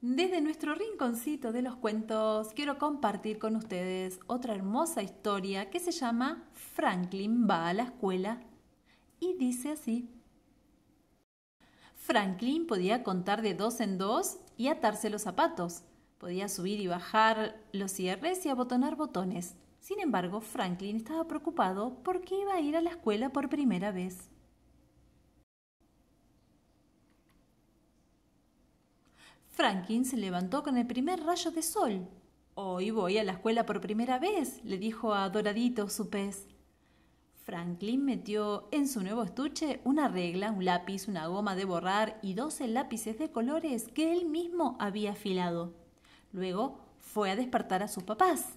Desde nuestro rinconcito de los cuentos, quiero compartir con ustedes otra hermosa historia que se llama Franklin va a la escuela y dice así. Franklin podía contar de dos en dos y atarse los zapatos. Podía subir y bajar los cierres y abotonar botones. Sin embargo, Franklin estaba preocupado porque iba a ir a la escuela por primera vez. Franklin se levantó con el primer rayo de sol. Hoy voy a la escuela por primera vez, le dijo a Doradito su pez. Franklin metió en su nuevo estuche una regla, un lápiz, una goma de borrar y doce lápices de colores que él mismo había afilado. Luego fue a despertar a sus papás.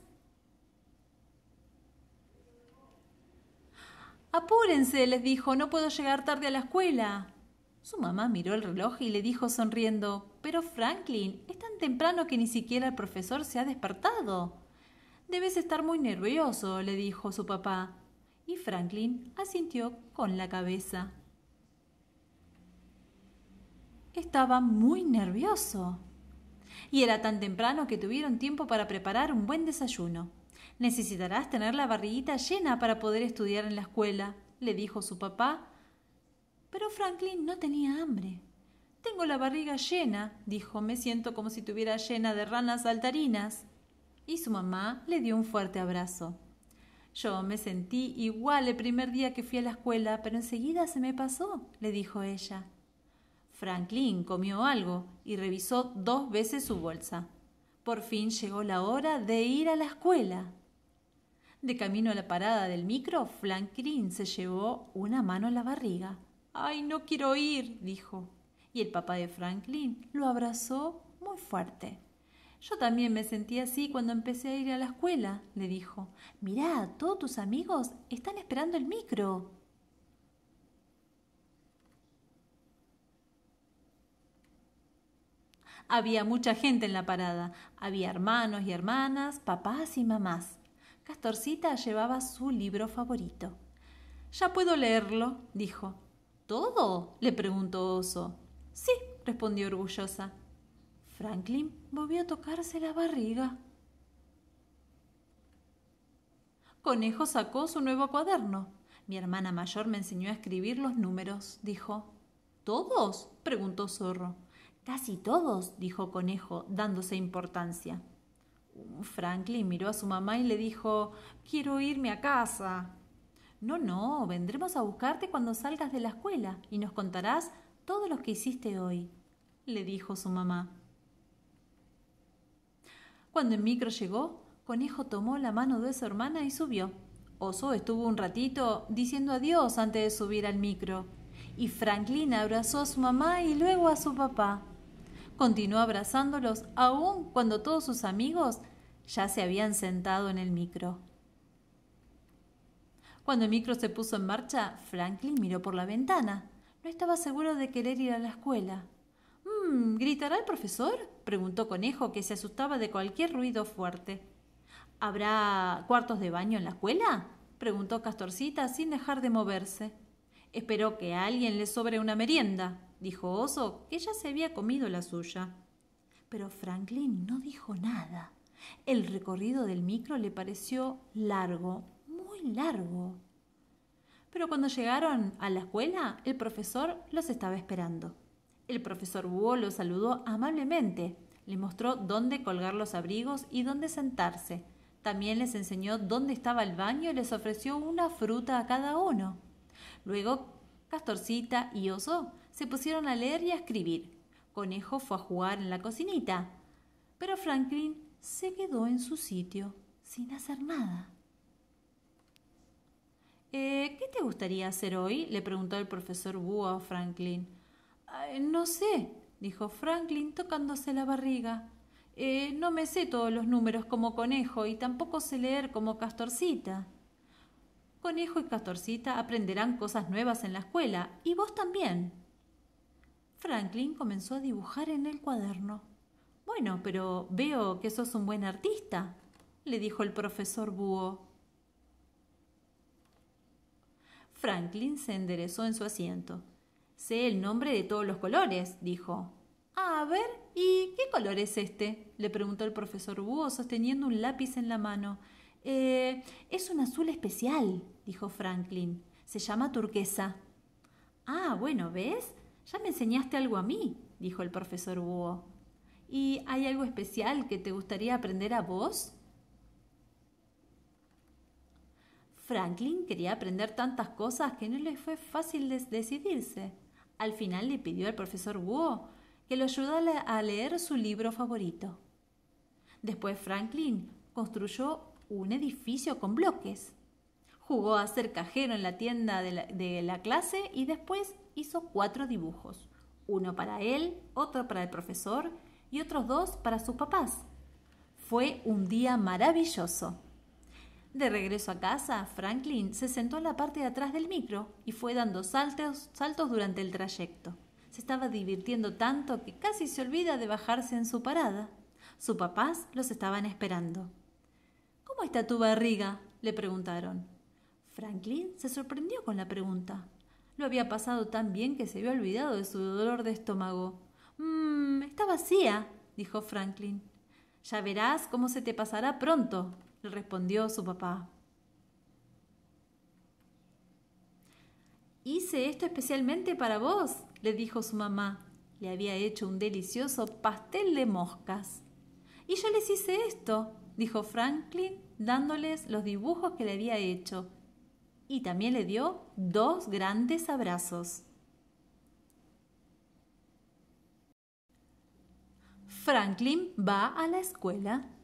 Apúrense, les dijo, no puedo llegar tarde a la escuela. Su mamá miró el reloj y le dijo sonriendo, Pero Franklin, es tan temprano que ni siquiera el profesor se ha despertado. Debes estar muy nervioso, le dijo su papá. Y Franklin asintió con la cabeza. Estaba muy nervioso. Y era tan temprano que tuvieron tiempo para preparar un buen desayuno. Necesitarás tener la barriguita llena para poder estudiar en la escuela, le dijo su papá pero Franklin no tenía hambre. Tengo la barriga llena, dijo, me siento como si estuviera llena de ranas saltarinas. Y su mamá le dio un fuerte abrazo. Yo me sentí igual el primer día que fui a la escuela, pero enseguida se me pasó, le dijo ella. Franklin comió algo y revisó dos veces su bolsa. Por fin llegó la hora de ir a la escuela. De camino a la parada del micro, Franklin se llevó una mano a la barriga. Ay, no quiero ir, dijo. Y el papá de Franklin lo abrazó muy fuerte. Yo también me sentí así cuando empecé a ir a la escuela, le dijo. Mirá, todos tus amigos están esperando el micro. Había mucha gente en la parada. Había hermanos y hermanas, papás y mamás. Castorcita llevaba su libro favorito. Ya puedo leerlo, dijo todo? le preguntó Oso. Sí, respondió orgullosa. Franklin volvió a tocarse la barriga. Conejo sacó su nuevo cuaderno. Mi hermana mayor me enseñó a escribir los números, dijo. ¿Todos? preguntó Zorro. Casi todos, dijo Conejo, dándose importancia. Franklin miró a su mamá y le dijo Quiero irme a casa. No, no, vendremos a buscarte cuando salgas de la escuela y nos contarás todo lo que hiciste hoy, le dijo su mamá. Cuando el micro llegó, Conejo tomó la mano de su hermana y subió. Oso estuvo un ratito diciendo adiós antes de subir al micro. Y Franklin abrazó a su mamá y luego a su papá. Continuó abrazándolos aún cuando todos sus amigos ya se habían sentado en el micro. Cuando el micro se puso en marcha, Franklin miró por la ventana. No estaba seguro de querer ir a la escuela. Mm, ¿gritará el profesor? preguntó Conejo, que se asustaba de cualquier ruido fuerte. ¿Habrá cuartos de baño en la escuela? preguntó Castorcita sin dejar de moverse. —Espero que a alguien le sobre una merienda, dijo Oso, que ya se había comido la suya. Pero Franklin no dijo nada. El recorrido del micro le pareció largo largo. Pero cuando llegaron a la escuela, el profesor los estaba esperando. El profesor Búho los saludó amablemente, Le mostró dónde colgar los abrigos y dónde sentarse. También les enseñó dónde estaba el baño y les ofreció una fruta a cada uno. Luego, Castorcita y Oso se pusieron a leer y a escribir. Conejo fue a jugar en la cocinita, pero Franklin se quedó en su sitio sin hacer nada. Eh, ¿Qué te gustaría hacer hoy? le preguntó el profesor Búho a Franklin. no sé, dijo Franklin tocándose la barriga. Eh, no me sé todos los números como conejo y tampoco sé leer como castorcita. Conejo y castorcita aprenderán cosas nuevas en la escuela y vos también. Franklin comenzó a dibujar en el cuaderno. Bueno, pero veo que sos un buen artista, le dijo el profesor Búho. Franklin se enderezó en su asiento. Sé el nombre de todos los colores, dijo. A ver, ¿y qué color es este? le preguntó el profesor Búho sosteniendo un lápiz en la mano. Eh, es un azul especial, dijo Franklin. Se llama turquesa. Ah, bueno, ¿ves? Ya me enseñaste algo a mí, dijo el profesor Búho. ¿Y hay algo especial que te gustaría aprender a vos? Franklin quería aprender tantas cosas que no le fue fácil decidirse. Al final le pidió al profesor Wu que lo ayudara a leer su libro favorito. Después Franklin construyó un edificio con bloques. Jugó a ser cajero en la tienda de la, de la clase y después hizo cuatro dibujos. Uno para él, otro para el profesor y otros dos para sus papás. Fue un día maravilloso. De regreso a casa, Franklin se sentó en la parte de atrás del micro y fue dando saltos, saltos durante el trayecto. Se estaba divirtiendo tanto que casi se olvida de bajarse en su parada. Sus papás los estaban esperando. ¿Cómo está tu barriga? le preguntaron. Franklin se sorprendió con la pregunta. Lo había pasado tan bien que se había olvidado de su dolor de estómago. Mmm, está vacía, dijo Franklin. Ya verás cómo se te pasará pronto, le respondió su papá. Hice esto especialmente para vos, le dijo su mamá. Le había hecho un delicioso pastel de moscas. Y yo les hice esto, dijo Franklin, dándoles los dibujos que le había hecho. Y también le dio dos grandes abrazos. Franklin va a la escuela.